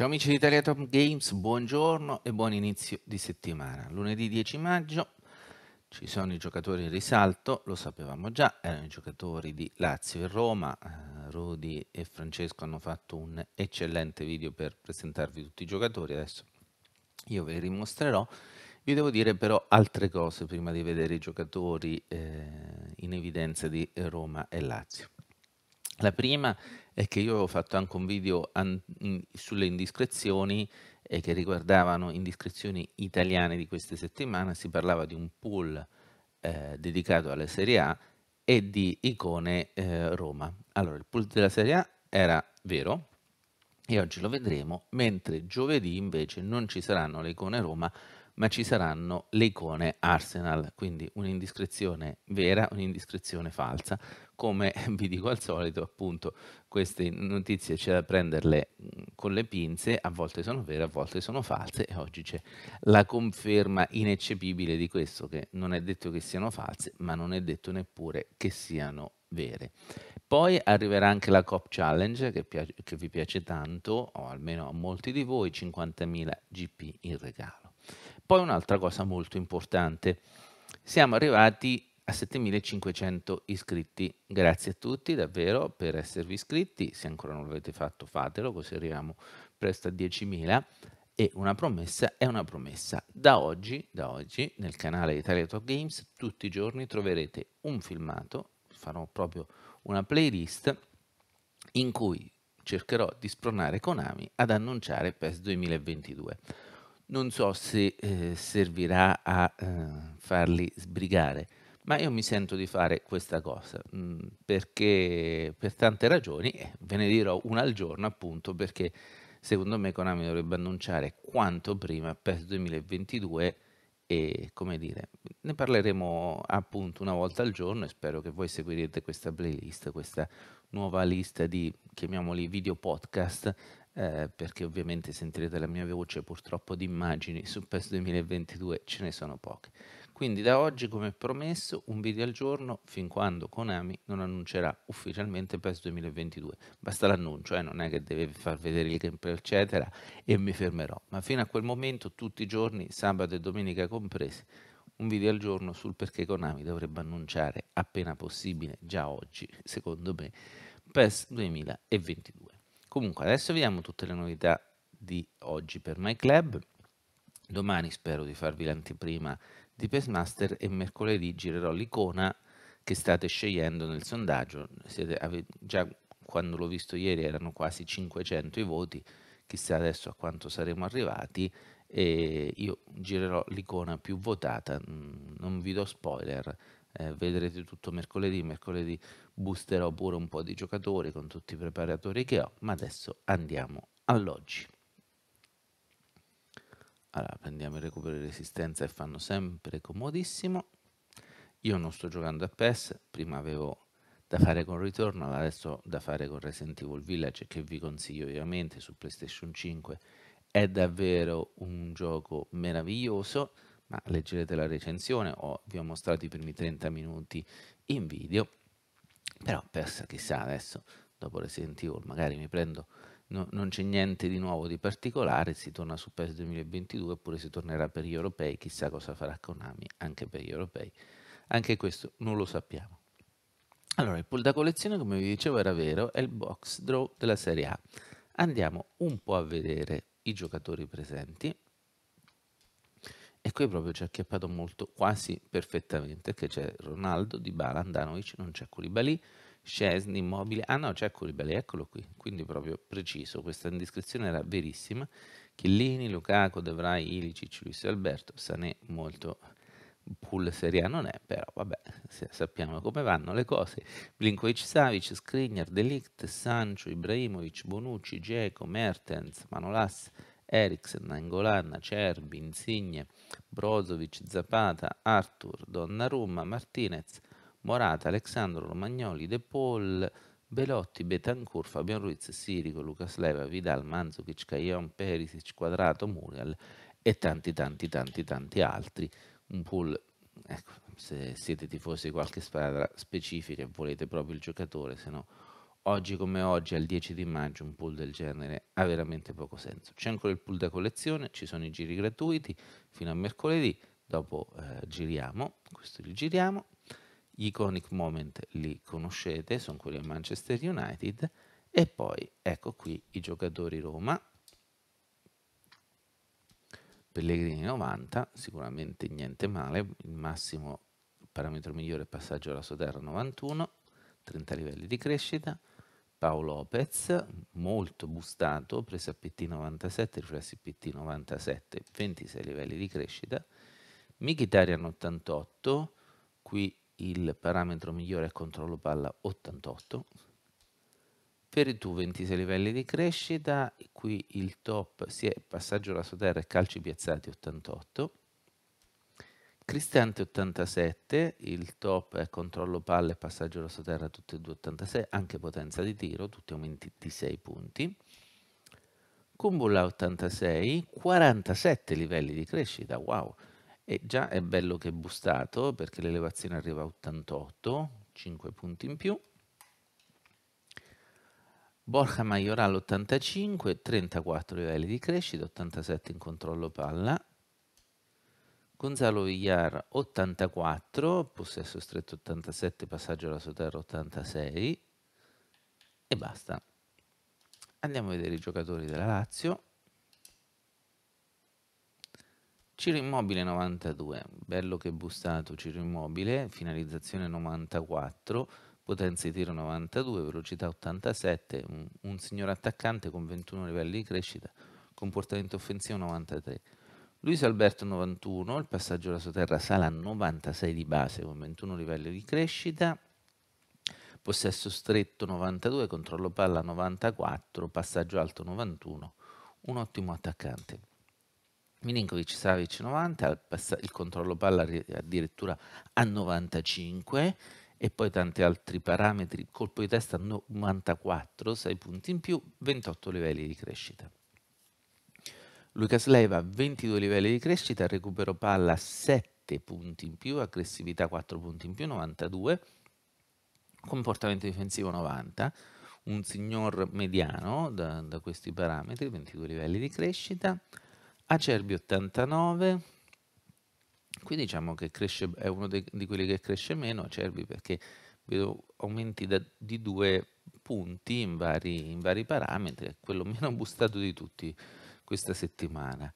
Ciao amici di Italia Top Games, buongiorno e buon inizio di settimana. Lunedì 10 maggio ci sono i giocatori in risalto, lo sapevamo già, erano i giocatori di Lazio e Roma. Eh, Rodi e Francesco hanno fatto un eccellente video per presentarvi tutti i giocatori, adesso io ve li rimostrerò. Vi devo dire però altre cose prima di vedere i giocatori eh, in evidenza di Roma e Lazio. La prima è che io ho fatto anche un video in, sulle indiscrezioni eh, che riguardavano indiscrezioni italiane di queste settimane, si parlava di un pool eh, dedicato alla Serie A e di icone eh, Roma. Allora, il pool della Serie A era vero e oggi lo vedremo, mentre giovedì invece non ci saranno le icone Roma, ma ci saranno le icone Arsenal, quindi un'indiscrezione vera, un'indiscrezione falsa. Come vi dico al solito, appunto, queste notizie c'è da prenderle con le pinze, a volte sono vere, a volte sono false e oggi c'è la conferma ineccepibile di questo, che non è detto che siano false, ma non è detto neppure che siano vere. Poi arriverà anche la COP Challenge che, piace, che vi piace tanto, o almeno a molti di voi, 50.000 GP in regalo. Poi un'altra cosa molto importante, siamo arrivati a 7500 iscritti. Grazie a tutti davvero per esservi iscritti, se ancora non l'avete fatto fatelo, così arriviamo presto a 10.000 e una promessa è una promessa. Da oggi, da oggi nel canale Italia Top Games tutti i giorni troverete un filmato, farò proprio una playlist in cui cercherò di spronare Konami ad annunciare PES 2022 non so se eh, servirà a eh, farli sbrigare, ma io mi sento di fare questa cosa mh, mm, perché per tante ragioni, eh, ve ne dirò una al giorno appunto perché secondo me Konami dovrebbe annunciare quanto prima PES 2022 e come dire, ne parleremo appunto una volta al giorno e spero che voi seguirete questa playlist, questa nuova lista di, chiamiamoli, video podcast eh, perché ovviamente sentirete la mia voce, purtroppo di immagini su PES 2022 ce ne sono poche. Quindi da oggi, come promesso, un video al giorno fin quando Konami non annuncerà ufficialmente PES 2022. Basta l'annuncio, eh, non è che deve far vedere il gameplay eccetera e mi fermerò. Ma fino a quel momento, tutti i giorni, sabato e domenica compresi, un video al giorno sul perché Konami dovrebbe annunciare appena possibile, già oggi, secondo me, PES 2022. Comunque, adesso vediamo tutte le novità di oggi per MyClub. Domani spero di farvi l'anteprima di Pacemaster e mercoledì girerò l'icona che state scegliendo nel sondaggio. Siete, già quando l'ho visto ieri erano quasi 500 i voti, chissà adesso a quanto saremo arrivati. E io girerò l'icona più votata, mm, non vi do spoiler, eh, vedrete tutto mercoledì, mercoledì boosterò pure un po' di giocatori con tutti i preparatori che ho, ma adesso andiamo all'oggi. Allora, prendiamo il recupero di resistenza e fanno sempre comodissimo. Io non sto giocando a PES, prima avevo da fare con Ritorno, adesso da fare con Resident Evil Village che vi consiglio ovviamente su PlayStation 5. È davvero un gioco meraviglioso ma leggerete la recensione o vi ho mostrato i primi 30 minuti in video, però persa chissà adesso, dopo Resident Evil magari mi prendo, no, non c'è niente di nuovo di particolare, si torna su PES 2022 oppure si tornerà per gli europei, chissà cosa farà Konami anche per gli europei, anche questo non lo sappiamo. Allora, il pool da collezione, come vi dicevo, era vero, è il box draw della Serie A. Andiamo un po' a vedere i giocatori presenti e qui proprio ci ha acchiappato molto, quasi perfettamente, che c'è Ronaldo, Dybala, Andanovic, non c'è Koulibaly, Scesni, Immobile, ah no c'è Koulibaly, eccolo qui, quindi proprio preciso, questa indiscrezione era verissima, Chillini, Lukaku, De Vrij, Ilicic, Luis Alberto, Sané molto Pull seria non è, però vabbè, sappiamo come vanno le cose. Blinkovic Savic, Skriniar, Delict, Sancho, Ibrahimovic, Bonucci, Geco, Mertens, Manolas, Eriksen, Angolana, Cerbi, Insigne, Brozovic, Zapata, Artur, Donnarumma, Martinez, Morata, Alessandro, Romagnoli, De Paul, Belotti, Betancourt, Fabian Ruiz, Sirico, Lucas Leva, Vidal, Manzukic, Cajon, Perisic, Quadrato, Muriel e tanti tanti tanti tanti altri. Un pool, ecco, se siete tifosi di qualche squadra specifica e volete proprio il giocatore, se no oggi come oggi, al 10 di maggio, un pool del genere ha veramente poco senso. C'è ancora il pool da collezione, ci sono i giri gratuiti fino a mercoledì, dopo eh, giriamo, questo li giriamo, gli iconic moment li conoscete, sono quelli a Manchester United e poi ecco qui i giocatori Roma, Pellegrini 90, sicuramente niente male, il massimo parametro migliore è passaggio alla Soterra 91, 30 livelli di crescita, Paolo Lopez, molto bustato, presa PT97, riflessi PT97, 26 livelli di crescita. Michitarian 88, qui il parametro migliore è controllo palla 88. Ferritù 26 livelli di crescita, qui il top si è passaggio alla sua terra e calci piazzati 88. Cristante 87, il top è controllo palle, passaggio sotterra, tutti e due 86, anche potenza di tiro, tutti aumenti di 6 punti. Kumbulla 86, 47 livelli di crescita, wow! E già è bello che è boostato perché l'elevazione arriva a 88, 5 punti in più. Borja Majoral 85, 34 livelli di crescita, 87 in controllo palla, Gonzalo Villar 84, possesso stretto 87, passaggio alla Soterra 86 e basta. Andiamo a vedere i giocatori della Lazio. Ciro Immobile 92, bello che bustato Ciro Immobile, finalizzazione 94, potenza di tiro 92, velocità 87, un, un signor attaccante con 21 livelli di crescita, comportamento offensivo 93. Luis Alberto 91, il passaggio alla sotterra sala 96 di base con 21 livelli di crescita, possesso stretto 92, controllo palla 94, passaggio alto 91, un ottimo attaccante. Milinkovic Savic 90, il controllo palla addirittura a 95 e poi tanti altri parametri, colpo di testa 94, 6 punti in più, 28 livelli di crescita. Lucas Leiva 22 livelli di crescita, recupero palla 7 punti in più, aggressività 4 punti in più, 92, comportamento difensivo 90, un signor mediano da, da questi parametri, 22 livelli di crescita, Acerbi 89, qui diciamo che cresce, è uno de, di quelli che cresce meno, Acerbi perché vedo aumenti da, di 2 punti in vari, in vari parametri, è quello meno boostato di tutti questa settimana.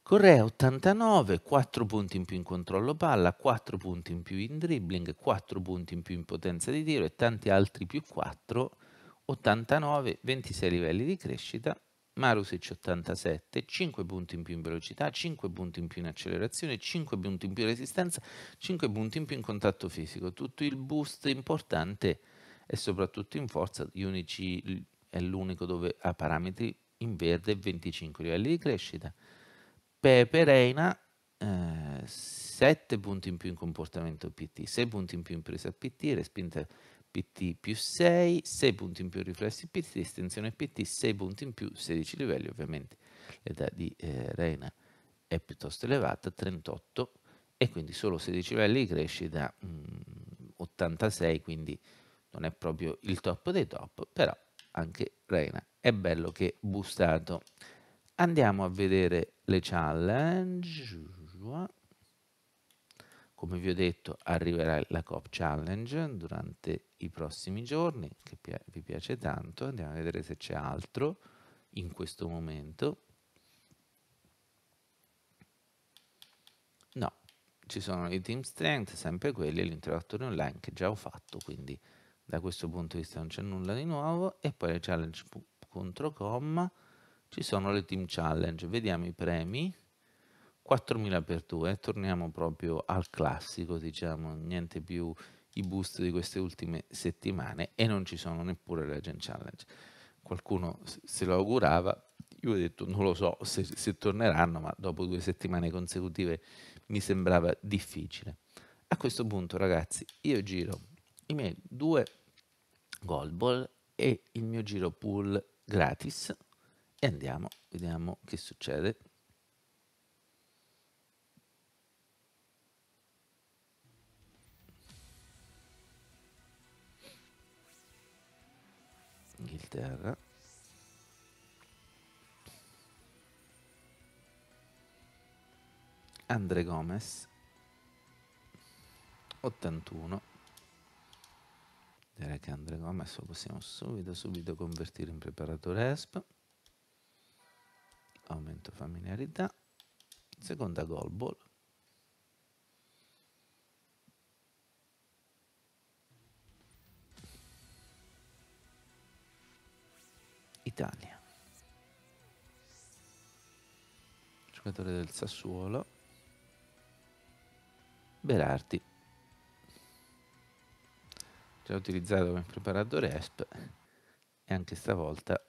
Correa 89, 4 punti in più in controllo palla, 4 punti in più in dribbling, 4 punti in più in potenza di tiro e tanti altri più 4, 89, 26 livelli di crescita, Marusic 87, 5 punti in più in velocità, 5 punti in più in accelerazione, 5 punti in più in resistenza, 5 punti in più in contatto fisico. Tutto il boost importante e soprattutto in forza, gli unici, è l'unico dove ha parametri in verde 25 livelli di crescita. Pepe Reina eh, 7 punti in più in comportamento PT, 6 punti in più in presa PT, respinta PT più 6, 6 punti in più riflessi PT, estensione PT, 6 punti in più, 16 livelli ovviamente. L'età di eh, Reina è piuttosto elevata, 38, e quindi solo 16 livelli di crescita, mh, mm, 86, quindi non è proprio il top dei top, però anche Reina. È bello che bustato. Andiamo a vedere le challenge. Come vi ho detto, arriverà la COP Challenge durante i prossimi giorni, che vi piace tanto. Andiamo a vedere se c'è altro in questo momento. No, ci sono i team strength, sempre quelli, e online che già ho fatto, quindi da questo punto di vista non c'è nulla di nuovo e poi le challenge contro comma ci sono le team challenge vediamo i premi 4000 per 2 torniamo proprio al classico diciamo niente più i boost di queste ultime settimane e non ci sono neppure le agent challenge qualcuno se lo augurava io ho detto non lo so se, se torneranno ma dopo due settimane consecutive mi sembrava difficile a questo punto ragazzi io giro i miei due goalball e il mio giro pool gratis e andiamo, vediamo che succede. Inghilterra. Andre Gomez 81 Direi che andremo a lo possiamo subito, subito convertire in preparatore ESP. Aumento familiarità. Seconda goal ball. Italia. Giocatore del Sassuolo. Berardi già cioè, utilizzato come preparatore ESP e anche stavolta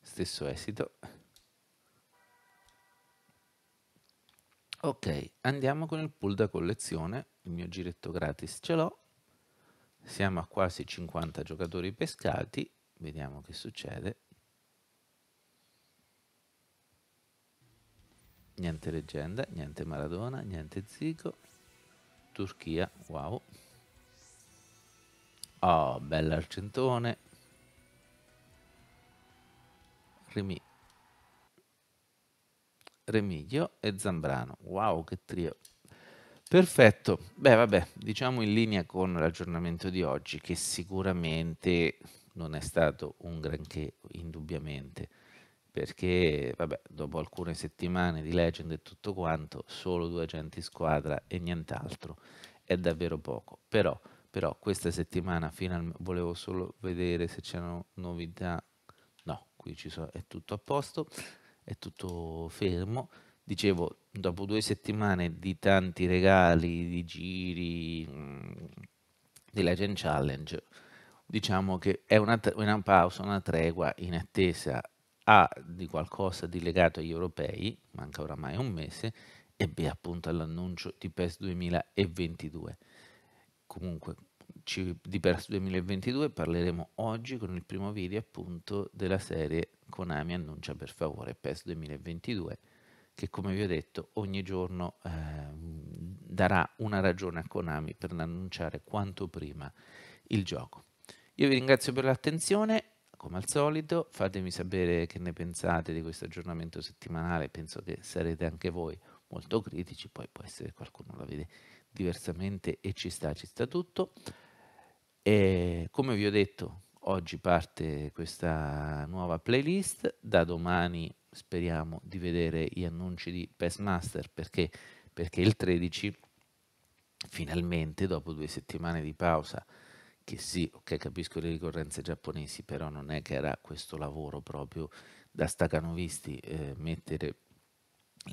stesso esito. Ok, andiamo con il pool da collezione, il mio giretto gratis ce l'ho, siamo a quasi 50 giocatori pescati, vediamo che succede. Niente leggenda, niente Maradona, niente Zico, Turchia, wow. Oh, bell'argentone. Remi... Remiglio e Zambrano. Wow, che trio. Perfetto. Beh, vabbè, diciamo in linea con l'aggiornamento di oggi, che sicuramente non è stato un granché, indubbiamente, perché, vabbè, dopo alcune settimane di Legend e tutto quanto, solo due agenti squadra e nient'altro, è davvero poco. Però però questa settimana finalmente volevo solo vedere se c'erano novità. No, qui so, è tutto a posto, è tutto fermo. Dicevo, dopo due settimane di tanti regali, di giri, mh, mm, di Legend Challenge, diciamo che è una, una pausa, una tregua in attesa A ah, di qualcosa di legato agli europei, manca oramai un mese, e B appunto all'annuncio di PES 2022. Comunque, di Cibers 2022 parleremo oggi con il primo video appunto della serie Konami annuncia per favore PES 2022 che come vi ho detto ogni giorno eh, darà una ragione a Konami per annunciare quanto prima il gioco. Io vi ringrazio per l'attenzione come al solito, fatemi sapere che ne pensate di questo aggiornamento settimanale, penso che sarete anche voi molto critici, poi può essere che qualcuno la vede diversamente e ci sta, ci sta tutto. E come vi ho detto, oggi parte questa nuova playlist, da domani speriamo di vedere gli annunci di PES Master perché, perché il 13 finalmente dopo due settimane di pausa che sì, ok, capisco le ricorrenze giapponesi, però non è che era questo lavoro proprio da stacanovisti eh, mettere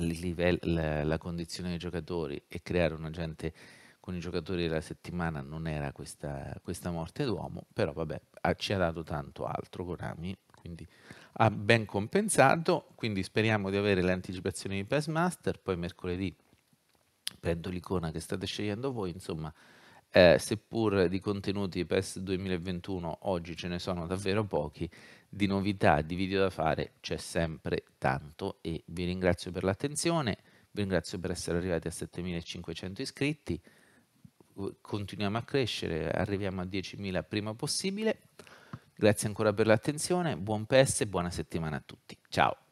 livello, la, la, condizione dei giocatori e creare un agente con i giocatori della settimana non era questa, questa morte d'uomo, però vabbè, ha, ci ha dato tanto altro con Ami, quindi ha ben compensato, quindi speriamo di avere le anticipazioni di PES Master, poi mercoledì prendo l'icona che state scegliendo voi, insomma eh, seppur di contenuti PES 2021 oggi ce ne sono davvero pochi, di novità, di video da fare c'è sempre tanto e vi ringrazio per l'attenzione, vi ringrazio per essere arrivati a 7500 iscritti, continuiamo a crescere, arriviamo a 10.000 prima possibile, grazie ancora per l'attenzione, buon PES e buona settimana a tutti, ciao!